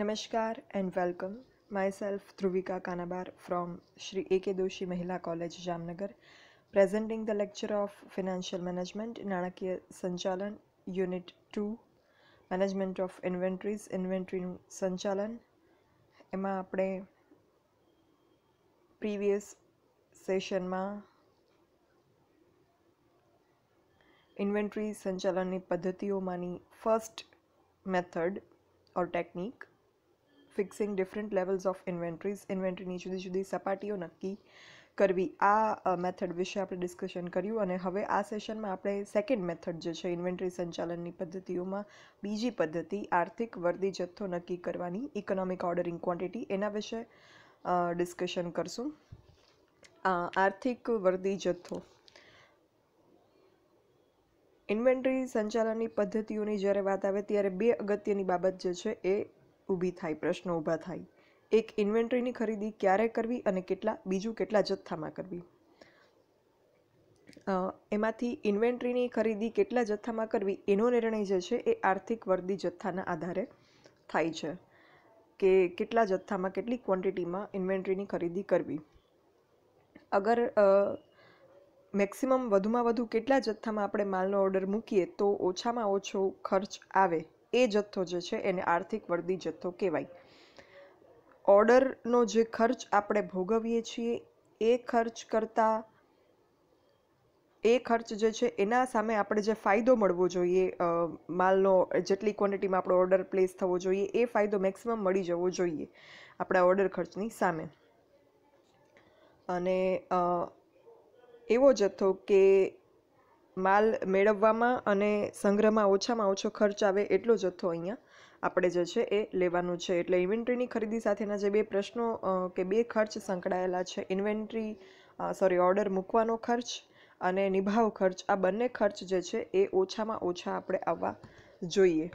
Namaskar and welcome. Myself Dhruvika Kanabar from Sri A.K. Doshi Mahila College, Jamnagar, presenting the lecture of Financial Management, Nanakiya Sanchalan, Unit 2, Management of Inventories, Inventory Sanchalan. એમાં આપણે previous સેશનમાં inventory સંચાલનની પદ્ધતિઓમાંની first method or technique fixing different levels of inventories ઇન્વેન્ટરીની જુદી જુદી સપાટીઓ નક્કી કરવી આ મેથડ વિશે આપણે ડિસ્કશન કર્યું અને હવે આ સેશનમાં આપણે સેકન્ડ મેથડ જે છે ઇન્વેન્ટરી સંચાલનની પદ્ધતિઓમાં બીજી પદ્ધતિ આર્થિક વર્દી જથ્થો નક્કી કરવાની ઇકોનોમિક ઓર્ડરિંગ ક્વોન્ટિટી એના વિશે ડિસ્કશન કરશું આર્થિક વર્દી જથ્થો ઇન્વેન્ટરી સંચાલનની પદ્ધતિઓની જ્યારે વાત આવે ત્યારે બે અગત્યની બાબત જે છે એ ઊભી થાય પ્રશ્નો ઊભા થાય એક ઇન્વેન્ટરીની ખરીદી ક્યારે કરવી અને કેટલા બીજું કેટલા જથ્થામાં કરવી એમાંથી ઇન્વેન્ટરીની ખરીદી કેટલા જથ્થામાં કરવી એનો નિર્ણય જે છે એ આર્થિક વર્દી જથ્થાના આધારે થાય છે કે કેટલા જથ્થામાં કેટલી ક્વોન્ટિટીમાં ઇન્વેન્ટરીની ખરીદી કરવી અગર મેક્સિમમ વધુમાં વધુ કેટલા જથ્થામાં આપણે માલનો ઓર્ડર મૂકીએ તો ઓછામાં ઓછો ખર્ચ આવે એ જથ્થો જે છે એને આર્થિક વર્દી જથ્થો કહેવાય ઓર્ડરનો જે ખર્ચ આપણે ભોગવીએ છીએ એ ખર્ચ કરતાં એ ખર્ચ જે છે એના સામે આપણે જે ફાયદો મળવો જોઈએ માલનો જેટલી ક્વોન્ટિટીમાં આપણો ઓર્ડર પ્લેસ થવો જોઈએ એ ફાયદો મેક્સિમમ મળી જવો જોઈએ આપણા ઓર્ડર ખર્ચની સામે અને એવો જથ્થો કે માલ મેળવવામાં અને સંગ્રહમાં ઓછામાં ઓછો ખર્ચ આવે એટલો જથ્થો અહીંયા આપણે જે છે એ લેવાનું છે એટલે ઇન્વેન્ટ્રીની ખરીદી સાથેના જે બે પ્રશ્નો કે બે ખર્ચ સંકળાયેલા છે ઇન્વેન્ટ્રી સોરી ઓર્ડર મૂકવાનો ખર્ચ અને નિભાવ ખર્ચ આ બંને ખર્ચ જે છે એ ઓછામાં ઓછા આપણે આવવા જોઈએ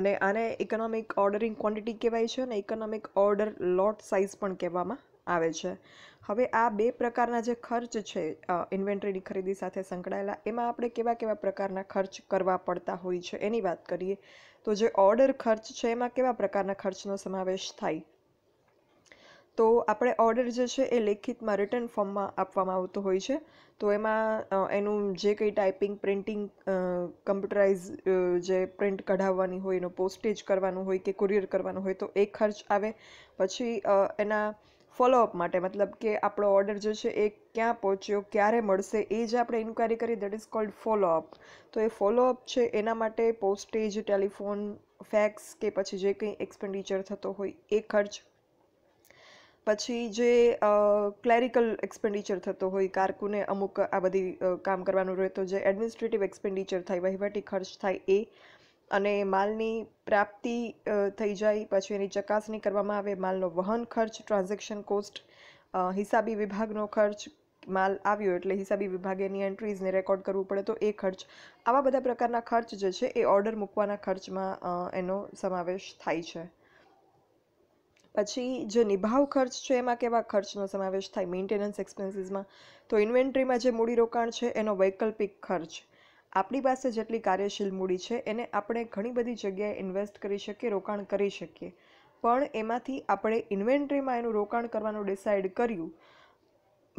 અને આને ઇકોનોમિક ઓર્ડરિંગ ક્વોન્ટિટી કહેવાય છે અને ઇકોનોમિક ઓર્ડર લોટ સાઇઝ પણ કહેવામાં આવે છે હવે આ બે પ્રકારના જે ખર્ચ છે ઇન્વેન્ટરીની ખરીદી સાથે સંકળાયેલા એમાં આપણે કેવા કેવા પ્રકારના ખર્ચ કરવા પડતા હોય છે એની વાત કરીએ તો જે ઓર્ડર ખર્ચ છે એમાં કેવા પ્રકારના ખર્ચનો સમાવેશ થાય તો આપણે ઓર્ડર જે છે એ લેખિતમાં રિટર્ન ફોર્મમાં આપવામાં આવતો હોય છે તો એમાં એનું જે કંઈ ટાઈપિંગ પ્રિન્ટિંગ કમ્પ્યુટરાઇઝ જે પ્રિન્ટ કઢાવવાની હોય એનો પોસ્ટેજ કરવાનું હોય કે કુરિયર કરવાનું હોય તો એ ખર્ચ આવે પછી એના ફોલોઅપ માટે મતલબ કે આપણો ઓર્ડર જે છે એ ક્યાં પહોંચ્યો ક્યારે મળશે એ જ આપણે ઇન્ક્વાયરી કરી દેટ ઇઝ કોલ્ડ ફોલોઅપ તો એ ફોલોઅપ છે એના માટે પોસ્ટેજ ટેલિફોન ફેક્સ કે પછી જે કંઈ એક્સપેન્ડિચર થતો હોય એ ખર્ચ પછી જે ક્લેરિકલ એક્સપેન્ડિચર થતો હોય કારકુને અમુક આ બધી કામ કરવાનું રહેતો જે એડમિનિસ્ટ્રેટિવ એક્સપેન્ડિચર થાય વહીવટી ખર્ચ થાય એ અને માલની પ્રાપ્તિ થઈ જાય પછી એની ચકાસણી કરવામાં આવે માલનો વહન ખર્ચ ટ્રાન્ઝેક્શન કોસ્ટ હિસાબી વિભાગનો ખર્ચ માલ આવ્યો એટલે હિસાબી વિભાગે એની એન્ટ્રીઝને રેકોર્ડ કરવું પડે તો એ ખર્ચ આવા બધા પ્રકારના ખર્ચ જે છે એ ઓર્ડર મૂકવાના ખર્ચમાં એનો સમાવેશ થાય છે પછી જે નિભાવ ખર્ચ છે એમાં કેવા ખર્ચનો સમાવેશ થાય મેન્ટેનન્સ એક્સપેન્સીસમાં તો ઇન્વેન્ટરીમાં જે મૂડીરોકાણ છે એનો વૈકલ્પિક ખર્ચ આપણી પાસે જેટલી કાર્યશીલ મૂડી છે એને આપણે ઘણી બધી જગ્યાએ ઇન્વેસ્ટ કરી શકીએ રોકાણ કરી શકીએ પણ એમાંથી આપણે ઇન્વેન્ટરીમાં એનું રોકાણ કરવાનું ડિસાઇડ કર્યું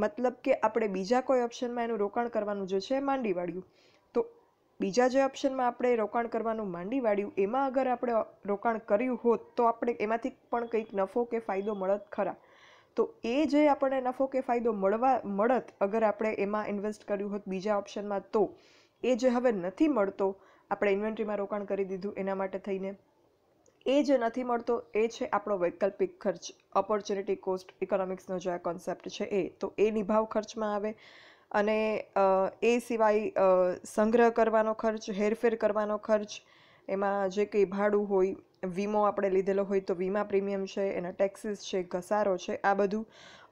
મતલબ કે આપણે બીજા કોઈ ઓપ્શનમાં એનું રોકાણ કરવાનું જે છે માંડી વાળ્યું તો બીજા જે ઓપ્શનમાં આપણે રોકાણ કરવાનું માંડી વાળ્યું એમાં અગર આપણે રોકાણ કર્યું હોત તો આપણે એમાંથી પણ કંઈક નફો કે ફાયદો મળત ખરા તો એ જે આપણને નફો કે ફાયદો મળવા મળત અગર આપણે એમાં ઇન્વેસ્ટ કર્યું હોત બીજા ઓપ્શનમાં તો એ જે હવે નથી મળતો આપણે ઇન્વેન્ટરીમાં રોકાણ કરી દીધું એના માટે થઈને એ જે નથી મળતો એ છે આપણો વૈકલ્પિક ખર્ચ ઓપોર્ચ્યુનિટી કોસ્ટ ઇકોનોમિક્સનો જે આ કોન્સેપ્ટ છે એ તો એ નિભાવ ખર્ચમાં આવે અને એ સિવાય સંગ્રહ કરવાનો ખર્ચ હેરફેર કરવાનો ખર્ચ એમાં જે કંઈ ભાડું હોય વીમો આપણે લીધેલો હોય તો વીમા પ્રીમિયમ છે એના ટેક્સીસ છે ઘસારો છે આ બધું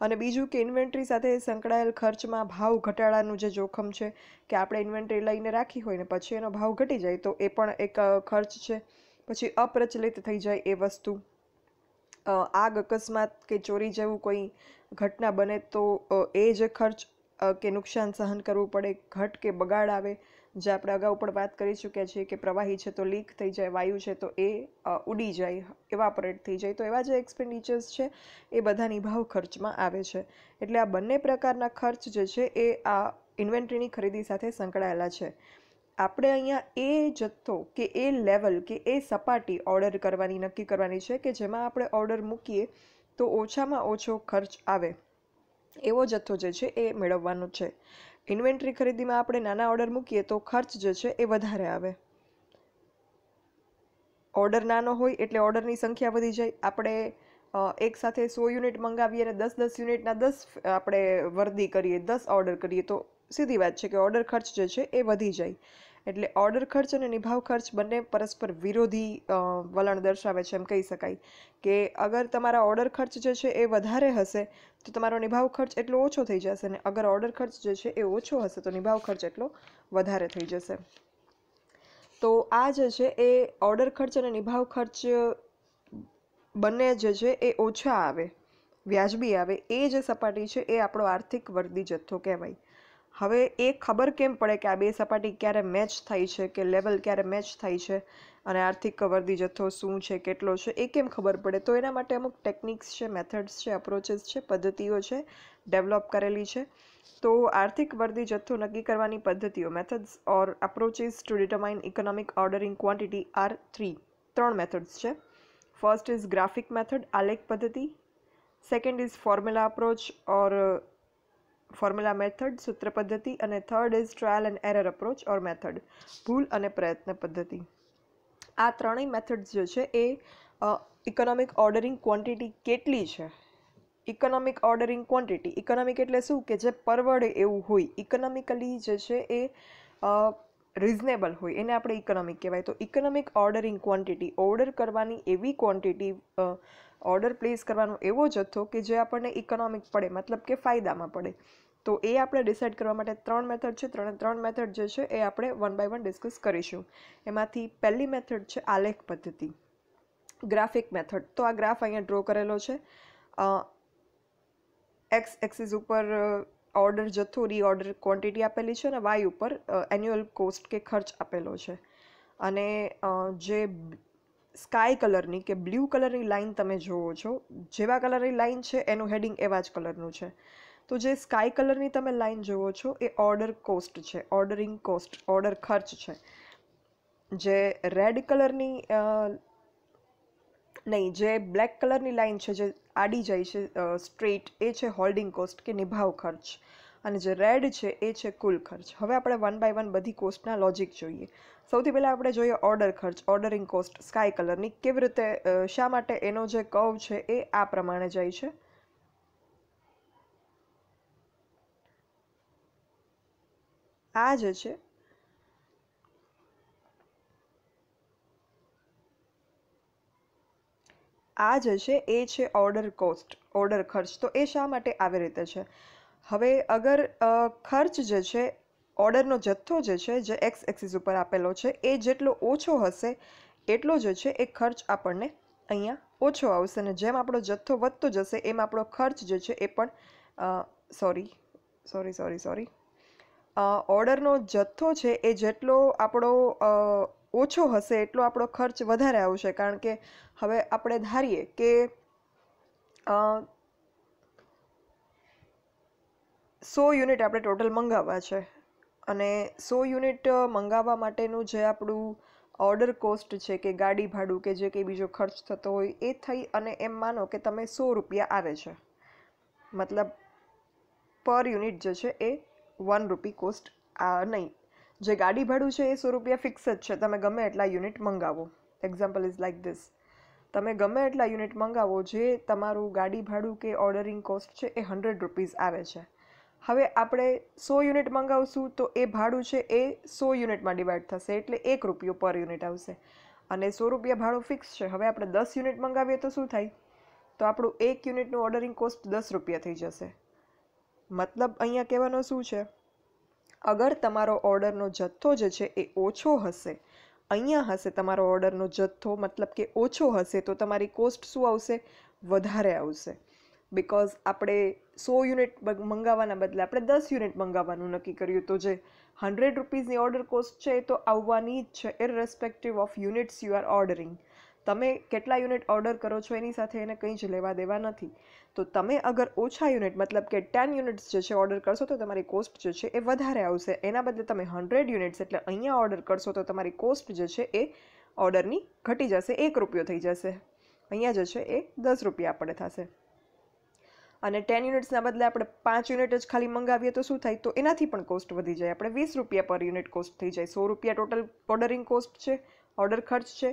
અને બીજું કે ઇન્વેન્ટરી સાથે સંકળાયેલ ખર્ચમાં ભાવ ઘટાડાનું જે જોખમ છે કે આપણે ઇન્વેન્ટરી લઈને રાખી હોય ને પછી એનો ભાવ ઘટી જાય તો એ પણ એક ખર્ચ છે પછી અપ્રચલિત થઈ જાય એ વસ્તુ આગ અકસ્માત કે ચોરી જેવું કોઈ ઘટના બને તો એ જે ખર્ચ કે નુકસાન સહન કરવું પડે ઘટ કે બગાડ આવે જે આપણે અગાઉ પણ વાત કરી ચૂક્યા છીએ કે પ્રવાહી છે તો લીક થઈ જાય વાયુ છે તો એ ઉડી જાય એવાપરેટ થઈ જાય તો એવા જે એક્સપેન્ડિચર્સ છે એ બધાની ભાવ ખર્ચમાં આવે છે એટલે આ બંને પ્રકારના ખર્ચ જે છે એ આ ઇન્વેન્ટરીની ખરીદી સાથે સંકળાયેલા છે આપણે અહીંયા એ જથ્થો કે એ લેવલ કે એ સપાટી ઓર્ડર કરવાની નક્કી કરવાની છે કે જેમાં આપણે ઓર્ડર મૂકીએ તો ઓછામાં ઓછો ખર્ચ આવે એવો જથ્થો જે છે એ મેળવવાનો છે ઇન્વેન્ટરી ખરીદીમાં આપણે નાના ઓર્ડર મૂકીએ તો ખર્ચ જે છે એ વધારે આવે ઓર્ડર નાનો હોય એટલે ઓર્ડરની સંખ્યા વધી જાય આપણે એક સાથે સો યુનિટ મંગાવીએ અને દસ દસ યુનિટના દસ આપણે વર્દી કરીએ દસ ઓર્ડર કરીએ તો સીધી વાત છે કે ઓર્ડર ખર્ચ જે છે એ વધી જાય એટલે ઓર્ડર ખર્ચ અને નિભાવ ખર્ચ બંને પરસ્પર વિરોધી વલણ દર્શાવે છે એમ કહી શકાય કે અગર તમારા ઓર્ડર ખર્ચ જે છે એ વધારે હશે તો તમારો નિભાવ ખર્ચ એટલો ઓછો થઈ જશે અને અગર ઓર્ડર ખર્ચ જે છે એ ઓછો હશે તો નિભાવ ખર્ચ એટલો વધારે થઈ જશે તો આ જે છે એ ઓર્ડર ખર્ચ અને નિભાવ ખર્ચ બંને જે છે એ ઓછા આવે વ્યાજબી આવે એ જે સપાટી છે એ આપણો આર્થિક વર્દી જથ્થો કહેવાય હવે એ ખબર કેમ પડે કે આ બે સપાટી ક્યારે મેચ થાય છે કે લેવલ ક્યારે મેચ થાય છે અને આર્થિક વરદી જથ્થો શું છે કેટલો છે એ કેમ ખબર પડે તો એના માટે અમુક ટેકનિક્સ છે મેથડ્સ છે અપ્રોચીસ છે પદ્ધતિઓ છે ડેવલપ કરેલી છે તો આર્થિક વર્દી જથ્થો નક્કી કરવાની પદ્ધતિઓ methods or approaches to determine economic ordering quantity are three ત્રણ મેથડ્સ છે ફર્સ્ટ ઇઝ ગ્રાફિક મેથડ આલેખ પદ્ધતિ second is formula approach or formula method સૂત્ર પદ્ધતિ અને third is trial and error approach or method ભૂલ અને પ્રયત્ન પદ્ધતિ આ ત્રણેય મેથડ્સ જે છે એ ઇકોનોમિક ઓર્ડરિંગ ક્વોન્ટિટી કેટલી છે ઇકોનોમિક ઓર્ડરિંગ ક્વોન્ટિટી ઇકોનોમિક એટલે શું કે જે પરવડે એવું હોય ઇકોનોમિકલી જે છે એ રિઝનેબલ હોય એને આપણે ઇકોનોમિક કહેવાય તો ઇકોનોમિક ઓર્ડરિંગ ક્વોન્ટિટી ઓર્ડર કરવાની એવી ક્વોન્ટિટી ઓર્ડર પ્લેસ કરવાનો એવો જથ્થો કે જે આપણને ઇકોનોમિક પડે મતલબ કે ફાયદામાં પડે તો એ આપણે ડિસાઇડ કરવા માટે ત્રણ મેથડ છે ત્રણે ત્રણ મેથડ જે છે એ આપણે વન બાય વન ડિસ્કસ કરીશું એમાંથી પહેલી મેથડ છે આલેખ પદ્ધતિ ગ્રાફિક મેથડ તો આ ગ્રાફ અહીંયા ડ્રો કરેલો છે એક્સ એક્સિસ ઉપર ઓર્ડર જથ્થો રીઓર્ડર ક્વોન્ટિટી આપેલી છે અને વાય ઉપર એન્યુઅલ કોસ્ટ કે ખર્ચ આપેલો છે અને જે સ્કાય કલરની કે બ્લુ કલરની લાઇન તમે જોવો છો જેવા કલરની લાઇન છે એનું હેડિંગ એવા જ કલરનું છે તો જે સ્કાય કલરની તમે લાઇન જોવો છો એ ઓર્ડર કોસ્ટ છે ઓર્ડરિંગ કોસ્ટ ઓર્ડર ખર્ચ છે જે રેડ કલરની નહીં જે બ્લેક કલરની લાઇન છે જે આડી જાય છે સ્ટ્રેટ એ છે હોલ્ડિંગ કોસ્ટ કે નિભાવ ખર્ચ અને જે રેડ છે એ છે કુલ ખર્ચ હવે આપણે વન બાય વન બધી કોસ્ટના લોજિક જોઈએ સૌથી પહેલાં આપણે જોઈએ ઓર્ડર ખર્ચ ઓર્ડરિંગ કોસ્ટ સ્કાય કલરની કેવી રીતે શા માટે એનો જે કવ છે એ આ પ્રમાણે જાય છે આ જે છે આ જે છે એ છે ઓર્ડર કોસ્ટ ઓર્ડર ખર્ચ તો એ શા માટે આવી રીતે છે હવે અગર ખર્ચ જે છે ઓર્ડરનો જથ્થો જે છે જે એક્સ એક્સિસ ઉપર આપેલો છે એ જેટલો ઓછો હશે એટલો જે છે એ ખર્ચ આપણને અહીંયા ઓછો આવશે અને જેમ આપણો જથ્થો વધતો જશે એમ આપણો ખર્ચ જે છે એ પણ સોરી સોરી સોરી સોરી ઓર્ડરનો જથ્થો છે એ જેટલો આપણો ઓછો હશે એટલો આપણો ખર્ચ વધારે આવશે કારણ કે હવે આપણે ધારીએ કે સો યુનિટ આપણે ટોટલ મંગાવવા છે અને સો યુનિટ મંગાવવા માટેનું જે આપણું ઓર્ડર કોસ્ટ છે કે ગાડી ભાડું કે જે કંઈ બીજો ખર્ચ થતો હોય એ થઈ અને એમ માનો કે તમે સો રૂપિયા આવે છે મતલબ પર યુનિટ જે છે એ વન રૂપી કોસ્ટ આ નહીં જે ગાડી ભાડું છે એ સો રૂપિયા ફિક્સ જ છે તમે ગમે એટલા યુનિટ મંગાવો એક્ઝામ્પલ ઇઝ લાઇક ધીસ તમે ગમે એટલા યુનિટ મંગાવો જે તમારું ગાડી ભાડું કે ઓર્ડરિંગ કોસ્ટ છે એ હંડ્રેડ રૂપીઝ આવે છે હવે આપણે સો યુનિટ મંગાવશું તો એ ભાડું છે એ સો યુનિટમાં ડિવાઈડ થશે એટલે એક રૂપિયો પર યુનિટ આવશે અને સો રૂપિયા ભાડું ફિક્સ છે હવે આપણે દસ યુનિટ મંગાવીએ તો શું થાય તો આપણું એક યુનિટનું ઓર્ડરિંગ કોસ્ટ દસ રૂપિયા થઈ જશે મતલબ અહીંયા કહેવાનો શું છે અગર તમારો ઓર્ડરનો જથ્થો જે છે એ ઓછો હશે અહીંયા હશે તમારો ઓર્ડરનો જથ્થો મતલબ કે ઓછો હશે તો તમારી કોસ્ટ શું આવશે વધારે આવશે બિકોઝ આપણે સો યુનિટ મંગાવવાના બદલે આપણે દસ યુનિટ મંગાવવાનું નક્કી કર્યું તો જે હંડ્રેડ રૂપીઝની ઓર્ડર કોસ્ટ છે એ તો આવવાની જ છે irrespective of units you are ordering તમે કેટલા યુનિટ ઓર્ડર કરો છો એની સાથે એને કંઈ જ લેવા દેવા નથી તો તમે અગર ઓછા યુનિટ મતલબ કે ટેન યુનિટ્સ જે છે ઓર્ડર કરશો તો તમારી કોસ્ટ જે છે એ વધારે આવશે એના બદલે તમે હંડ્રેડ યુનિટ્સ એટલે અહીંયા ઓર્ડર કરશો તો તમારી કોસ્ટ જે છે એ ઓર્ડરની ઘટી જશે એક રૂપિયો થઈ જશે અહીંયા જે છે એ દસ રૂપિયા આપણે થશે અને ટેન યુનિટ્સના બદલે આપણે પાંચ યુનિટ જ ખાલી મંગાવીએ તો શું થાય તો એનાથી પણ કોસ્ટ વધી જાય આપણે વીસ રૂપિયા પર યુનિટ કોસ્ટ થઈ જાય સો રૂપિયા ટોટલ ઓર્ડરિંગ કોસ્ટ છે ઓર્ડર ખર્ચ છે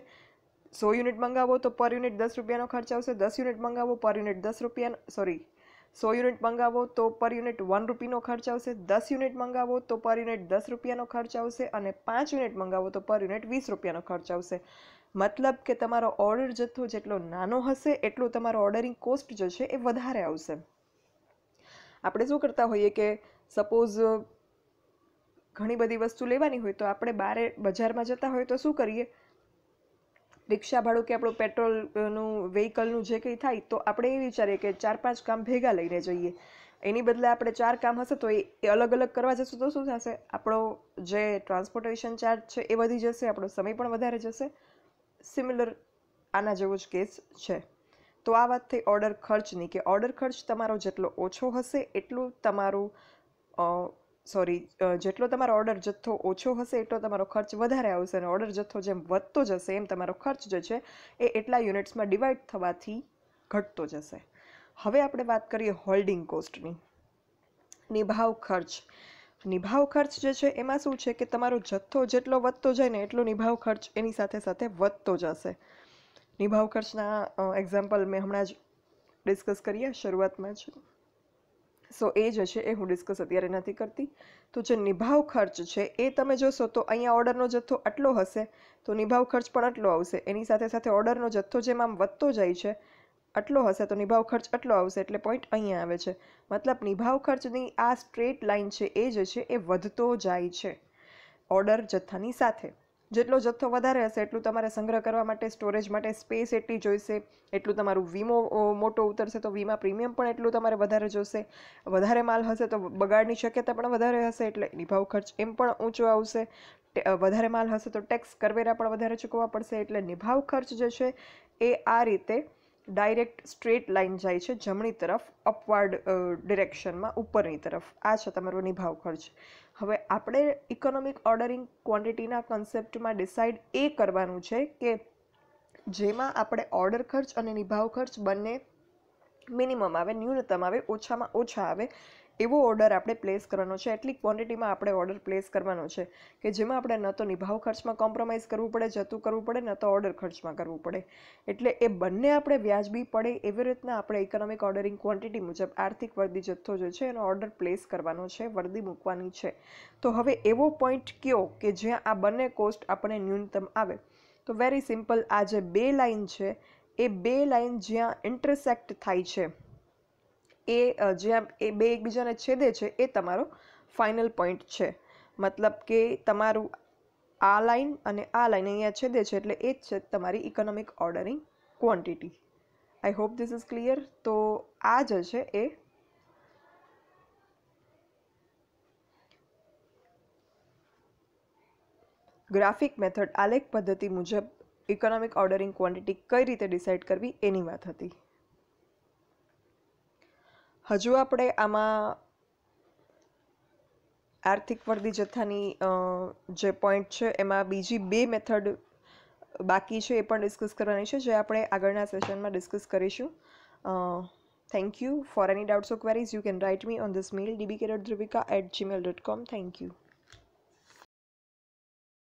સો યુનિટ મંગાવો તો પર યુનિટ દસ રૂપિયાનો ખર્ચ આવશે દસ યુનિટ મંગાવો પર યુનિટ દસ રૂપિયાનો સોરી સો યુનિટ મંગાવો તો પર યુનિટ વન રૂપીનો ખર્ચ આવશે દસ યુનિટ મંગાવો તો પર યુનિટ દસ રૂપિયાનો ખર્ચ આવશે અને પાંચ યુનિટ મંગાવો તો પર યુનિટ વીસ રૂપિયાનો ખર્ચ આવશે મતલબ કે તમારો ઓર્ડર જથ્થો જેટલો નાનો હશે એટલું તમારો ઓર્ડરિંગ કોસ્ટ જે છે એ વધારે આવશે આપણે શું કરતા હોઈએ કે સપોઝ ઘણી બધી વસ્તુ લેવાની હોય તો આપણે બારે બજારમાં જતા હોય તો શું કરીએ રિક્ષા ભાડું કે આપણું પેટ્રોલનું વ્હીકલનું જે કંઈ થાય તો આપણે એ વિચારીએ કે ચાર પાંચ કામ ભેગા લઈને જઈએ એની બદલે આપણે ચાર કામ હશે તો એ અલગ અલગ કરવા જશું તો શું થશે આપણો જે ટ્રાન્સપોર્ટેશન ચાર્જ છે એ વધી જશે આપણો સમય પણ વધારે જશે સિમિલર આના જેવો જ કેસ છે તો આ વાત થઈ ઓર્ડર ખર્ચની કે ઓર્ડર ખર્ચ તમારો જેટલો ઓછો હશે એટલું તમારું સોરી જેટલો તમારો ઓર્ડર જથ્થો ઓછો હશે એટલો તમારો ખર્ચ વધારે આવશે અને ઓર્ડર જથ્થો જેમ વધતો જશે એમ તમારો ખર્ચ જે છે એ એટલા યુનિટ્સમાં ડિવાઈડ થવાથી ઘટતો જશે હવે આપણે વાત કરીએ હોલ્ડિંગ કોસ્ટની નિભાવ ખર્ચ નિભાવ ખર્ચ જે છે એમાં શું છે કે તમારો જથ્થો જેટલો વધતો જાય ને એટલો નિભાવ ખર્ચ એની સાથે સાથે વધતો જશે નિભાવ ખર્ચના એક્ઝામ્પલ મેં હમણાં જ ડિસ્કસ કરીએ શરૂઆતમાં જ સો એ જે છે એ હું ડિસ્કસ અત્યારે નથી કરતી તો જે નિભાવ ખર્ચ છે એ તમે જોશો તો અહીંયા ઓર્ડરનો જથ્થો આટલો હશે તો નિભાવ ખર્ચ પણ આટલો આવશે એની સાથે સાથે ઓર્ડરનો જથ્થો જેમ આમ વધતો જાય છે આટલો હશે તો નિભાવ ખર્ચ આટલો આવશે એટલે પોઈન્ટ અહીંયા આવે છે મતલબ નિભાવ ખર્ચની આ સ્ટ્રેટ લાઇન છે એ જે છે એ વધતો જાય છે ઓર્ડર જથ્થાની સાથે જેટલો જથ્થો વધારે હશે એટલું તમારે સંગ્રહ કરવા માટે સ્ટોરેજ માટે સ્પેસ એટલી જોઈશે એટલું તમારું વીમો મોટો ઉતરશે તો વીમા પ્રીમિયમ પણ એટલું તમારે વધારે જોશે વધારે માલ હશે તો બગાડની શક્યતા પણ વધારે હશે એટલે નિભાવ ખર્ચ એમ પણ ઊંચો આવશે વધારે માલ હશે તો ટેક્સ કરવેરા પણ વધારે ચૂકવવા પડશે એટલે નિભાવ ખર્ચ જે છે એ આ રીતે ડાયરેક્ટ સ્ટ્રેટ લાઇન જાય છે જમણી તરફ અપવાર્ડ ડિરેક્શનમાં ઉપરની તરફ આ છે તમારો નિભાવ ખર્ચ હવે આપણે ઇકોનોમિક ઓર્ડરિંગ ક્વોન્ટિટીના કન્સેપ્ટમાં ડિસાઇડ એ કરવાનું છે કે જેમાં આપણે ઓર્ડર ખર્ચ અને નિભાવ ખર્ચ બંને મિનિમમ આવે ન્યૂનતમ આવે ઓછામાં ઓછા આવે એવો ઓર્ડર આપણે પ્લેસ કરવાનો છે એટલી ક્વોન્ટિટીમાં આપણે ઓર્ડર પ્લેસ કરવાનો છે કે જેમાં આપણે ન તો નિભાવ ખર્ચમાં કોમ્પ્રોમાઇઝ કરવું પડે જતું કરવું પડે ન તો ઓર્ડર ખર્ચમાં કરવું પડે એટલે એ બંને આપણે વ્યાજબી પડે એવી રીતના આપણે ઇકોનોમિક ઓર્ડરિંગ ક્વોન્ટિટી મુજબ આર્થિક વર્દી જથ્થો જે છે એનો ઓર્ડર પ્લેસ કરવાનો છે વર્દી મૂકવાની છે તો હવે એવો પોઈન્ટ કયો કે જ્યાં આ બંને કોસ્ટ આપણે ન્યૂનતમ આવે તો વેરી સિમ્પલ આ જે બે લાઇન છે એ બે લાઇન જ્યાં ઇન્ટરસેક્ટ થાય છે એ જે આમ એ બે એકબીજાને છેદે છે એ તમારો ફાઇનલ પોઈન્ટ છે મતલબ કે તમારું આ લાઈન અને આ લાઇન અહીંયા છેદે છે એટલે એ જ છે તમારી economic ordering quantity I hope this is clear તો આ જ છે એ ગ્રાફિક મેથડ આલેખ પદ્ધતિ મુજબ ઇકોનોમિક ઓર્ડરિંગ ક્વોન્ટિટી કઈ રીતે ડિસાઇડ કરવી એની વાત હતી હજુ આપણે આમાં આર્થિક વળદી જથ્થાની જે પોઈન્ટ છે એમાં બીજી બે મેથડ બાકી છે એ પણ ડિસ્કસ કરવાની છે જે આપણે આગળના સેશનમાં ડિસ્કસ કરીશું thank you for any doubts or queries you can write me on this mail DB કેરટ Dhruvika at Gmail dot com thank you